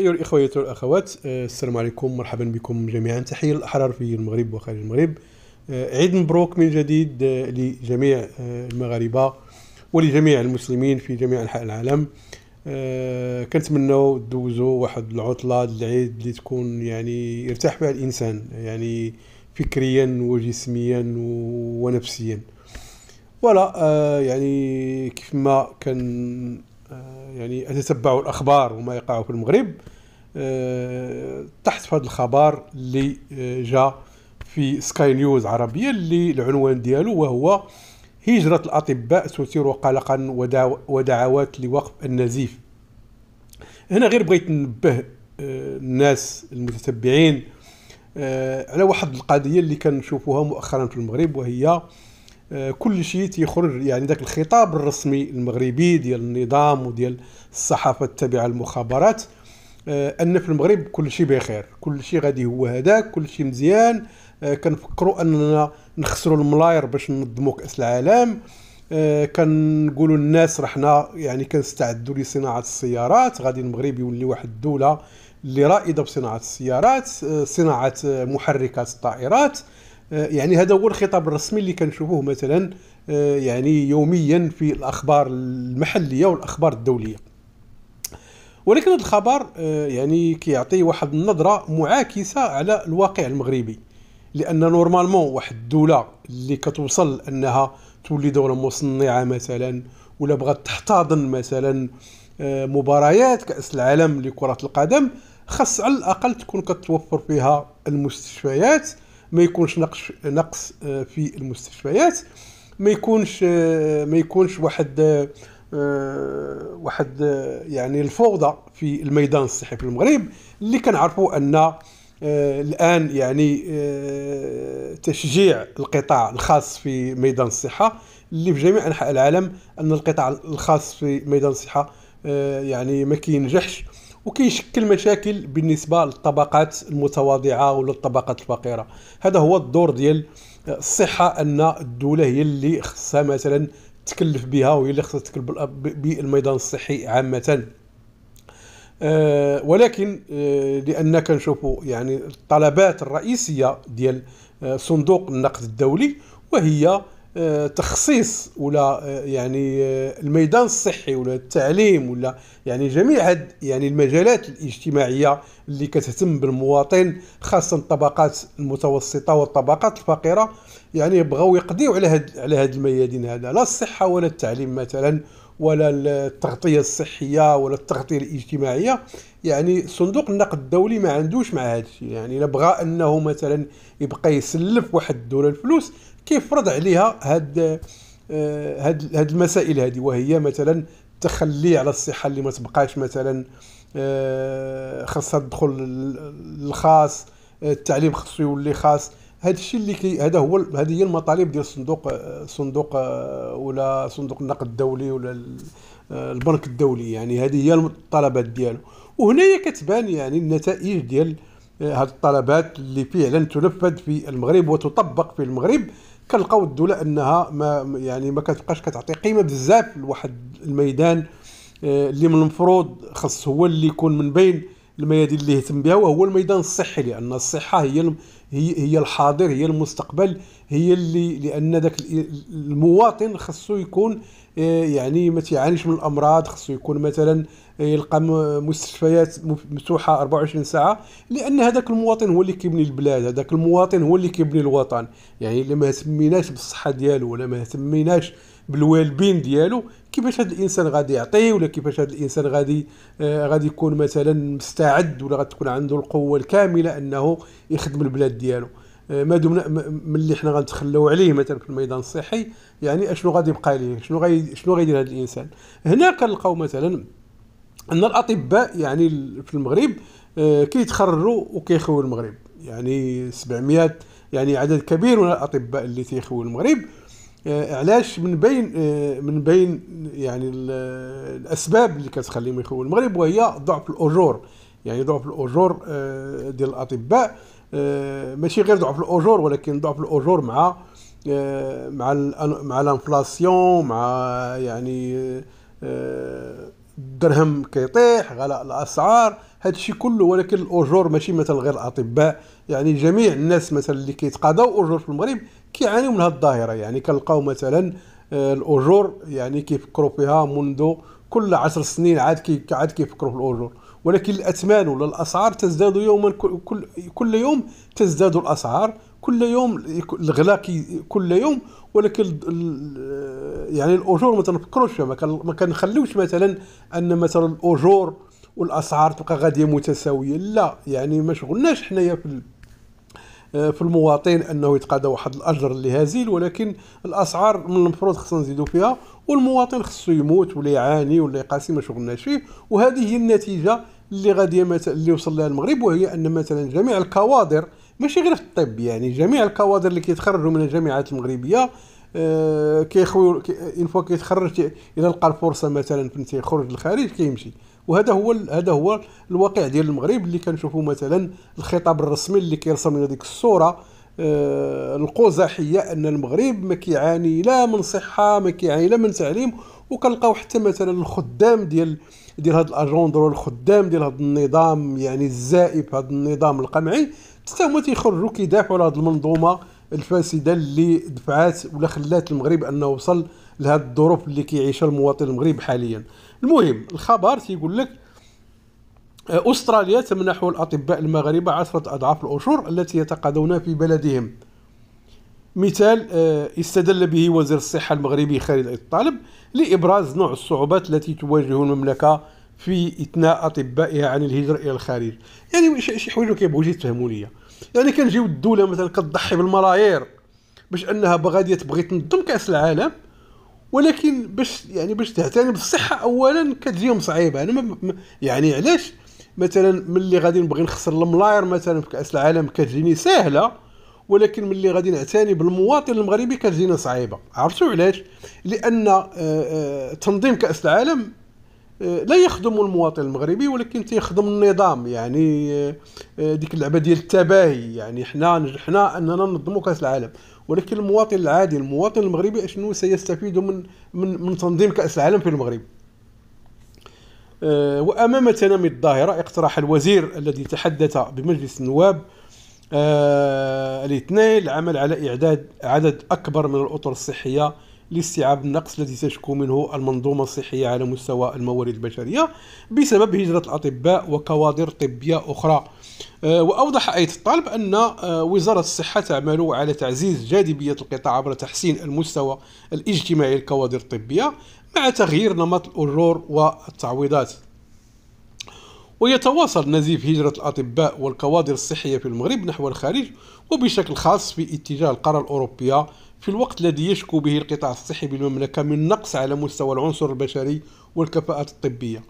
أيها الإخوة والأخوات آه، السلام عليكم مرحبا بكم جميعا تحية الأحرار في المغرب وخارج المغرب آه، عيد مبروك من جديد آه، لجميع المغاربة ولجميع المسلمين في جميع أنحاء العالم كنتمناو دوزوا واحد العطلة العيد اللي تكون يعني يرتاح فيها الإنسان يعني فكريا وجسميا ونفسيا ولا يعني كيف ما كان آه، يعني اتتبع الاخبار وما يقع في المغرب آه، تحت في هذا الخبر اللي آه، جاء في سكاي نيوز عربيه اللي العنوان ديالو وهو هجرة الأطباء تثير قلقا ودعوات لوقف النزيف هنا غير بغيت ننبه الناس المتتبعين على واحد القضية اللي كنشوفوها مؤخرا في المغرب وهي آه، كل شيء تيخرج يعني ذاك الخطاب الرسمي المغربي ديال النظام وديال الصحافه التابعه للمخابرات آه، ان في المغرب كل شيء بخير كل شيء غادي هو هذاك كل شيء مزيان آه، كنفكروا اننا نخسروا الملاير باش ننظموا كاس العالم كنقولوا الناس رحنا يعني كنستعدوا لصناعه السيارات غادي المغرب يولي واحد الدوله اللي رائده بصناعه السيارات صناعه محركات الطائرات آه، يعني هذا هو الخطاب الرسمي اللي كنشوفوه مثلا آه، يعني يوميا في الاخبار المحليه والاخبار الدوليه ولكن هذا الخبر آه، يعني كيعطي واحد النظره معاكسه على الواقع المغربي لان نورمالمون واحد الدوله اللي كتوصل انها تولي دوله مصنعه مثلا ولا بغات تحتضن مثلا مباريات كاس العالم لكره القدم خاص على الاقل تكون كتوفر فيها المستشفيات ما يكونش نقص نقص آه، في المستشفيات ما يكونش آه، ما يكونش واحد آه، واحد يعني الفوضى في الميدان الصحي في المغرب اللي كنعرفوا ان الان يعني تشجيع القطاع الخاص في ميدان الصحه اللي في جميع انحاء العالم ان القطاع الخاص في ميدان الصحه يعني ما كينجحش وكيشكل مشاكل بالنسبه للطبقات المتواضعه ولا الطبقات الفقيره هذا هو الدور ديال الصحه ان الدوله هي اللي خصها مثلا تكلف بها وهي اللي خصها تكلف بالميدان الصحي عامه آه، ولكن آه، لان كنشوفوا يعني الطلبات الرئيسيه ديال آه، صندوق النقد الدولي وهي آه، تخصيص ولا آه، يعني آه، الميدان الصحي ولا التعليم ولا يعني جميع هاد يعني المجالات الاجتماعيه اللي كتهتم بالمواطن خاصه الطبقات المتوسطه والطبقات الفقيره يعني بغاو يقضيو على هاد على هاد الميادين هذا لا الصحه ولا التعليم مثلا ولا التغطيه الصحيه ولا التغطيه الاجتماعيه يعني صندوق النقد الدولي ما عندوش مع هذا الشيء يعني الا بغى انه مثلا يبقى يسلف واحد الدوله الفلوس كيفرض عليها هاد آه، هاد هاد المسائل هذه وهي مثلا التخلي على الصحه اللي ما تبقاش مثلا آه، خاصها تدخل الخاص التعليم خاصو يولي خاص هذا الشيء اللي كي هذا هو هذه هي المطالب ديال الصندوق صندوق آه، ولا صندوق النقد الدولي ولا آه، البنك الدولي يعني هذه هي الطلبات ديالو وهنايا كتبان يعني النتائج ديال هذه آه، الطلبات اللي فعلا تنفذ في المغرب وتطبق في المغرب كنلقاو الدوله انها ما يعني ما كتبقاش كتعطي قيمه بزاف لواحد الميدان اللي من المفروض خص هو اللي يكون من بين الميادين اللي يهتم بها وهو الميدان الصحي لان الصحه هي هي هي الحاضر هي المستقبل هي اللي لان ذاك المواطن خصو يكون آه، يعني ما تيعانيش من الامراض خصو يكون مثلا يلقى مستشفيات مفتوحه 24 ساعه لان هذاك المواطن هو اللي كيبني البلاد هذاك المواطن هو اللي كيبني الوطن يعني اللي ما اهتميناش بالصحه ديالو ولا ما اهتميناش بالوالبين ديالو كيفاش هذا الانسان غادي يعطي ولا كيفاش هذا الانسان غادي آه غادي يكون مثلا مستعد ولا غتكون عنده القوه الكامله انه يخدم البلاد ديالو آه ما دمنا ملي حنا غنتخلاو عليه مثلا في الميدان الصحي يعني اشنو غادي يبقى ليه شنو غادي شنو غيدير هذا الانسان هنا كنلقاو مثلا ان الاطباء يعني في المغرب آه كيتخرجوا وكيخويو المغرب يعني 700 يعني عدد كبير من الاطباء اللي تيخويو المغرب آه، علاش من بين آه، من بين يعني الاسباب اللي كتخليهم يخونوا المغرب وهي ضعف الاجور يعني ضعف الاجور آه، ديال الاطباء ماشي غير ضعف الاجور ولكن ضعف الاجور مع مع مع الانفلاسيون مع يعني الدرهم كيطيح غلاء الاسعار هذا الشيء كله ولكن الاجور ماشي مثلا غير الاطباء يعني جميع الناس مثلا اللي كيتقاضوا اجور في المغرب كيعانيوا من هذه الظاهره يعني كنلقاو مثلا آه، الاجور يعني كيفكروا فيها منذ كل عشر سنين عاد كي عاد كيفكروا في الاجور ولكن الاثمان ولا الاسعار تزداد يوما كل كل يوم تزداد الاسعار كل يوم الغلاء كل يوم ولكن يعني الاجور ما تنفكروش ما كنخليوش مثلا ان مثلا الاجور والاسعار تبقى غاديه متساويه لا يعني ما شغلناش حنايا في في المواطن انه يتقاضى واحد الاجر اللي هزيل ولكن الاسعار من المفروض خصنا نزيدو فيها والمواطن خصو يموت ولا يعاني ولا يقاسي ما شغلناش فيه وهذه هي النتيجه اللي غاديه اللي وصل لها المغرب وهي ان مثلا جميع الكوادر ماشي غير في الطب يعني جميع الكوادر اللي كيتخرجوا من الجامعات المغربيه أه كيخوي اون فوا كيتخرج الى لقى الفرصه مثلا فهمتي يخرج للخارج كيمشي وهذا هو هذا هو الواقع ديال المغرب اللي كنشوفوا مثلا الخطاب الرسمي اللي كيرسم لنا ديك الصوره أه القزحيه ان المغرب ما كيعاني لا من صحه ما كيعاني لا من تعليم وكنلقاو حتى مثلا الخدام ديال ديال هاد الاجوندر والخدام ديال هاد النظام يعني الزائف هاد النظام القمعي حتى هما تيخرجوا كيدافعوا على هذه المنظومه الفاسده اللي دفعات ولا خلات المغرب انه وصل لهذه الظروف اللي كيعيشها المواطن المغرب حاليا المهم الخبر تيقول لك استراليا تمنح الاطباء المغاربه عشرة اضعاف الاشهر التي يتقاضونها في بلدهم مثال آه، استدل به وزير الصحه المغربي خالد الطالب لابراز نوع الصعوبات التي تواجه المملكه في اثناء اطبائها عن الهجره الى الخارج يعني شي حوايج كيبغيو يتفهموا ليا يعني كنجيو الدوله مثلا كتضحي بالملايير باش انها غاديه تبغي تنظم كاس العالم ولكن باش يعني باش تعتني بالصحه اولا كتجيهم صعيبه انا يعني, ما يعني علاش مثلا ملي غادي نبغي نخسر الملاير مثلا في كاس العالم كتجيني سهله ولكن ملي غادي نعتني بالمواطن المغربي كتجينا صعيبه عرفتوا علاش لان آه، آه، تنظيم كاس العالم آه، لا يخدم المواطن المغربي ولكن تيخدم النظام يعني آه، آه، ديك اللعبه ديال التباهي يعني حنا نجحنا اننا ننظموا كاس العالم ولكن المواطن العادي المواطن المغربي اشنو سيستفيد من من من تنظيم كاس العالم في المغرب وامام تنامي الظاهره اقترح الوزير الذي تحدث بمجلس النواب الاثنين العمل على اعداد عدد اكبر من الاطر الصحيه لاستيعاب النقص الذي تشكو منه المنظومة الصحية على مستوى الموارد البشرية بسبب هجرة الأطباء وكوادر طبية أخرى آه، وأوضح أية الطالب أن آه، وزارة الصحة تعمل على تعزيز جاذبية القطاع عبر تحسين المستوى الاجتماعي للكوادر الطبية مع تغيير نمط الأجور والتعويضات ويتواصل نزيف هجرة الأطباء والكوادر الصحية في المغرب نحو الخارج وبشكل خاص في اتجاه القارة الأوروبية في الوقت الذي يشكو به القطاع الصحي بالمملكة من نقص على مستوى العنصر البشري والكفاءات الطبية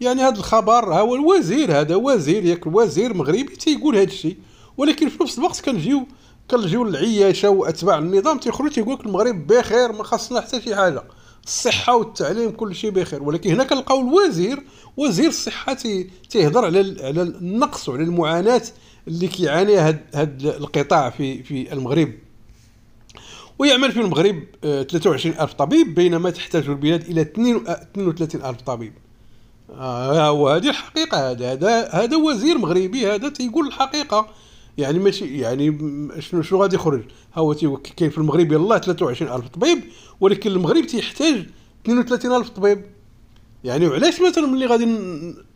يعني هذا الخبر هو الوزير هذا وزير ياك وزير مغربي تيقول هذا الشيء ولكن في نفس الوقت كنجيو كنجيو العياشه واتباع النظام تيخرجوا تيقول لك المغرب بخير ما خاصنا حتى شي حاجه الصحه والتعليم كل شيء بخير ولكن هنا كنلقاو الوزير وزير الصحه تيهضر على على النقص وعلى المعاناه اللي كيعانيها هذا القطاع في في المغرب ويعمل في المغرب 23 ألف طبيب بينما تحتاج البلاد إلى 32 آه، ألف طبيب آه وهذه الحقيقة هذا هذا هذا وزير مغربي هذا تيقول الحقيقة يعني ماشي يعني شنو شنو غادي يخرج ها هو كاين في المغرب يلاه 23 ألف طبيب ولكن المغرب تيحتاج 32 ألف طبيب يعني وعلاش مثلا ملي غادي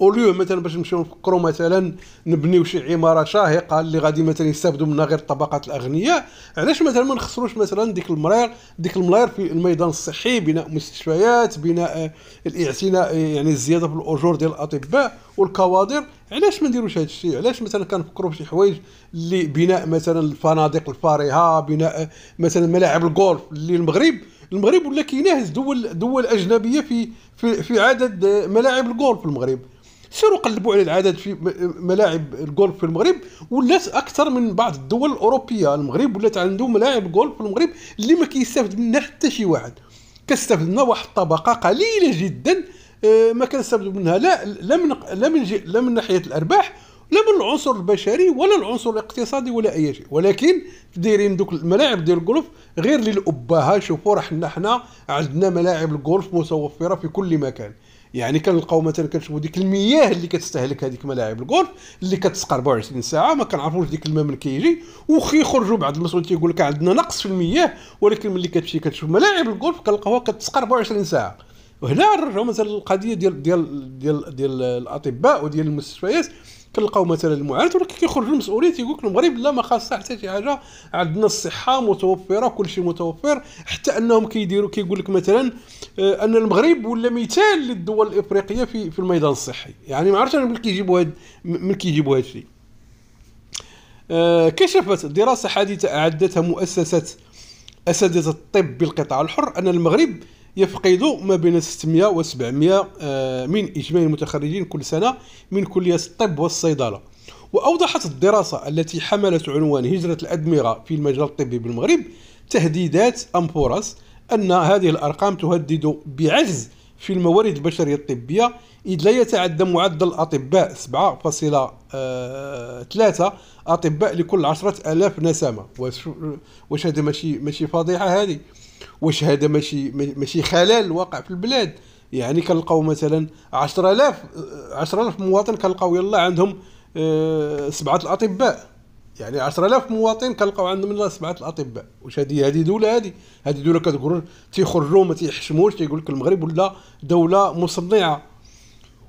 اوليو مثلا باش نمشيو نفكروا مثلا نبنيو شي عماره شاهقه اللي غادي مثلا يستافدوا منها غير الطبقات الاغنياء علاش مثلا ما نخسروش مثلا ديك المراير ديك الملاير في الميدان الصحي بناء مستشفيات بناء آه، الاعتناء آه، يعني الزياده في الاجور ديال الاطباء والكوادر علاش ما نديروش هذا الشيء علاش مثلا كنفكروا في شي حوايج اللي بناء مثلا الفنادق الفارهه بناء آه، مثلا ملاعب الجولف اللي المغرب المغرب ولا كيناهز دول دول اجنبيه في في, في عدد ملاعب الجولف في المغرب سيروا قلبوا على العدد في ملاعب الجولف في المغرب ولات اكثر من بعض الدول الاوروبيه المغرب ولات عنده ملاعب جولف في المغرب اللي ما كيستافد منها حتى شي واحد كتستافد منها واحد الطبقه قليله جدا آه، ما كنستافدوا منها لا لا من لا من لا من ناحيه الارباح لا من العنصر البشري ولا العنصر الاقتصادي ولا اي شيء ولكن دايرين دوك الملاعب ديال الجولف غير للابهه شوفوا حنا حنا عندنا ملاعب الجولف متوفره في كل مكان يعني كنلقاو مثلا كنشوفوا ديك المياه اللي كتستهلك هذيك ملاعب الجولف اللي كتسقى 24 ساعه ما كنعرفوش ديك الماء من كيجي وخي يخرجوا بعض المسؤول تيقول لك عندنا نقص في المياه ولكن ملي كتمشي كتشوف ملاعب الجولف كنلقاوها كتسقى 24 ساعه وهنا نرجعوا مثلا القضيه ديال ديال ديال ديال, ديال الاطباء وديال المستشفيات كنلقاو مثلا المعاناه ولكن كيخرج المسؤوليه تيقول لك المغرب لا ما خاصها حتى شي حاجه عندنا الصحه متوفره كل شيء متوفر حتى انهم كيديروا كيقول لك مثلا آه، ان المغرب ولا مثال للدول الافريقيه في في الميدان الصحي يعني ما عرفتش انا من كيجيبوا هاد من كيجيبوا هاد الشيء آه، كشفت دراسه حديثه اعدتها مؤسسه اساتذه الطب بالقطاع الحر ان المغرب يفقد ما بين 600 و 700 آه، من اجمالي المتخرجين كل سنة من كلية الطب والصيدلة وأوضحت الدراسة التي حملت عنوان هجرة الأدمغة في المجال الطبي بالمغرب تهديدات أمبوراس أن هذه الأرقام تهدد بعجز في الموارد البشرية الطبية إذ لا يتعدى معدل الأطباء 7.3 آه، أطباء لكل 10000 نسمة واش هذا ماشي ماشي فضيحة هذه واش هذا ماشي ماشي خلل واقع في البلاد يعني كنلقاو مثلا 10000 10000 مواطن كنلقاو يلا عندهم آه، سبعه الاطباء يعني 10000 مواطن كنلقاو عندهم يلا سبعه الاطباء واش هذه هذه دوله هذه هذه دوله كتقول تيخرجوا ما تيحشموش تيقول لك المغرب ولا دوله مصنعه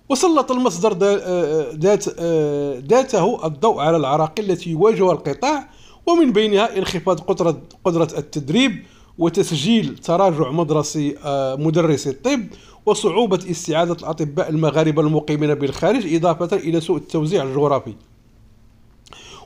وسلط المصدر آه، ذات آه، ذاته الضوء على العراقيل التي يواجهها القطاع ومن بينها انخفاض قدرة قدرة التدريب وتسجيل تراجع مدرسي آه، مدرسي الطب وصعوبة استعادة الأطباء المغاربة المقيمين بالخارج إضافة إلى سوء التوزيع الجغرافي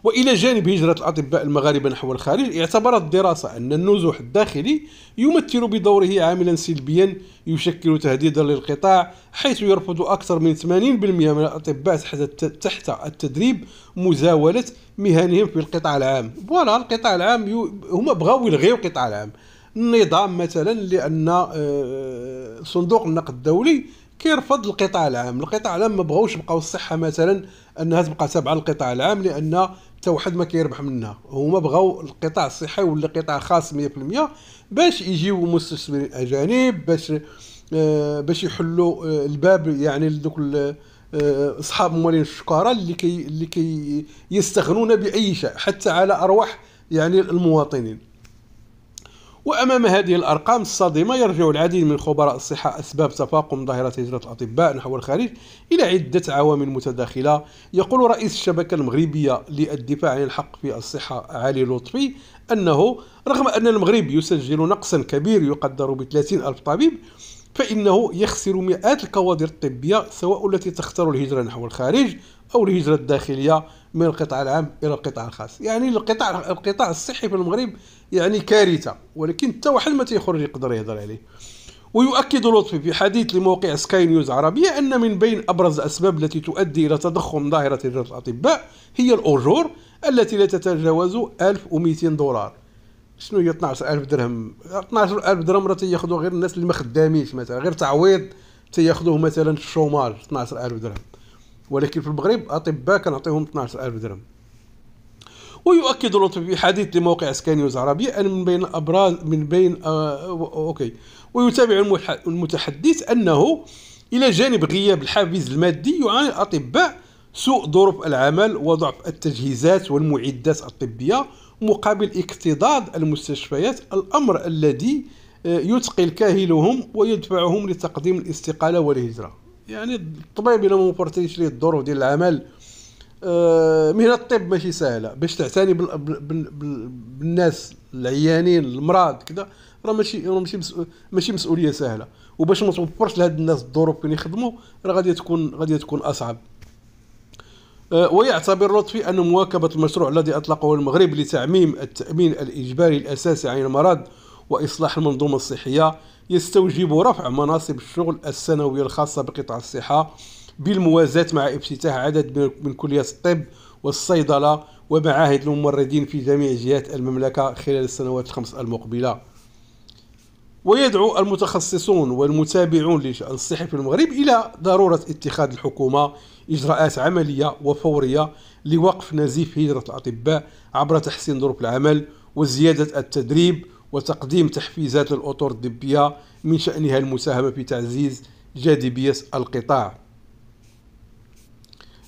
والى جانب هجره الاطباء المغاربه نحو الخارج اعتبرت الدراسه ان النزوح الداخلي يمثل بدوره عاملا سلبيا يشكل تهديدا للقطاع حيث يرفض اكثر من 80% من الاطباء تحت التدريب مزاوله مهنهم في القطاع العام فوالا القطاع العام هما بغاو يلغيو القطاع العام النظام مثلا لان آه، صندوق النقد الدولي كيرفض القطاع العام القطاع العام ما بغاوش بقاو الصحه مثلا انها تبقى تابعه للقطاع العام لان حتى واحد ما كيربح منها هما بغاو القطاع الصحي ولا قطاع خاص 100% باش يجيو مستثمرين اجانب باش آه باش يحلوا آه الباب يعني لدوك آه، اصحاب آه موالين اللي كي اللي كي يستغنون باي شيء حتى على ارواح يعني المواطنين وأمام هذه الأرقام الصادمة يرجع العديد من خبراء الصحة أسباب تفاقم ظاهرة هجرة الأطباء نحو الخارج إلى عدة عوامل متداخلة يقول رئيس الشبكة المغربية للدفاع عن الحق في الصحة علي لطفي أنه رغم أن المغرب يسجل نقصا كبير يقدر ب ألف طبيب فإنه يخسر مئات الكوادر الطبية سواء التي تختار الهجرة نحو الخارج او الهجره الداخليه من القطاع العام الى القطاع الخاص يعني القطاع القطاع الصحي في المغرب يعني كارثه ولكن حتى واحد ما تيخرج يقدر يهضر عليه ويؤكد لطفي في حديث لموقع سكاي نيوز عربية أن من بين أبرز الأسباب التي تؤدي إلى تضخم ظاهرة هجرة الأطباء هي الأجور التي لا تتجاوز 1200 دولار شنو هي 12000 درهم 12000 درهم راه تياخذوا غير الناس اللي ما خدامينش مثلا غير تعويض تياخذوه مثلا الشوماج 12000 درهم ولكن في المغرب اطباء كنعطيهم 12000 درهم ويؤكد لطفي في حديث لموقع سكاي نيوز عربية أن من بين أبراز من بين آه، أوكي ويتابع المتحدث أنه إلى جانب غياب الحافز المادي يعاني الأطباء سوء ظروف العمل وضعف التجهيزات والمعدات الطبية مقابل اكتضاد المستشفيات الأمر الذي آه، يثقل كاهلهم ويدفعهم لتقديم الاستقالة والهجرة يعني الطبيب الا ما وفرتيش ليه الظروف ديال العمل آه، مهنه الطب ماشي سهله باش تعتني بال... بال... بال... بالناس العيانين المرض كذا راه ماشي راه ماشي ماشي مسؤوليه سهله وباش ما توفرش لهاد الناس الظروف فين يخدموا راه غادي تكون غادي تكون اصعب آه، ويعتبر لطفي أن مواكبة المشروع الذي أطلقه المغرب لتعميم التأمين الإجباري الأساسي عن المرض وإصلاح المنظومة الصحية يستوجب رفع مناصب الشغل السنوية الخاصة بقطاع الصحة بالموازاة مع افتتاح عدد من كليات الطب والصيدلة ومعاهد الممرضين في جميع جهات المملكة خلال السنوات الخمس المقبلة ويدعو المتخصصون والمتابعون للشأن الصحي في المغرب إلى ضرورة اتخاذ الحكومة إجراءات عملية وفورية لوقف نزيف هجرة الأطباء عبر تحسين ظروف العمل وزيادة التدريب وتقديم تحفيزات للأطر الطبية من شأنها المساهمة في تعزيز جاذبية القطاع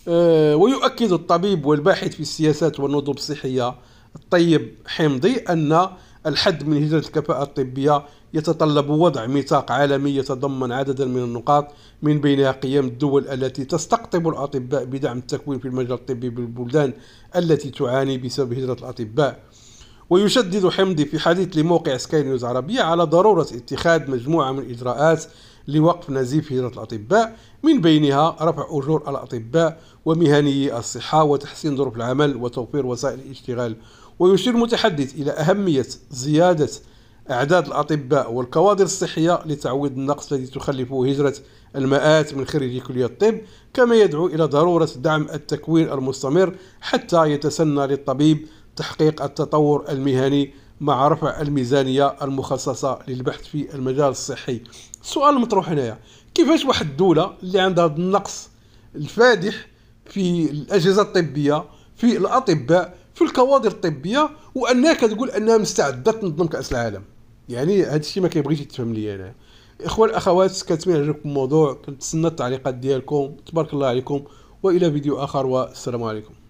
أه، ويؤكد الطبيب والباحث في السياسات والنظم الصحية الطيب حمضي أن الحد من هجرة الكفاءة الطبية يتطلب وضع ميثاق عالمي يتضمن عددا من النقاط من بينها قيام الدول التي تستقطب الأطباء بدعم التكوين في المجال الطبي بالبلدان التي تعاني بسبب هجرة الأطباء ويشدد حمدي في حديث لموقع سكاي نيوز عربية على ضرورة اتخاذ مجموعة من الإجراءات لوقف نزيف هجرة الأطباء من بينها رفع أجور الأطباء ومهنيي الصحة وتحسين ظروف العمل وتوفير وسائل الاشتغال ويشير المتحدث إلى أهمية زيادة أعداد الأطباء والكوادر الصحية لتعويض النقص الذي تخلفه هجرة المئات من خريجي كلية الطب كما يدعو إلى ضرورة دعم التكوين المستمر حتى يتسنى للطبيب تحقيق التطور المهني مع رفع الميزانية المخصصة للبحث في المجال الصحي السؤال المطروح هنايا كيفاش واحد الدولة اللي عندها هذا النقص الفادح في الأجهزة الطبية في الأطباء في الكوادر الطبية وأنها كتقول أنها مستعدة تنظم كأس العالم يعني هذا الشيء ما كيبغيش يتفهم لي أنا إخوة الأخوات كنتمنى يعجبكم الموضوع كنتسنى التعليقات ديالكم تبارك الله عليكم وإلى فيديو آخر والسلام عليكم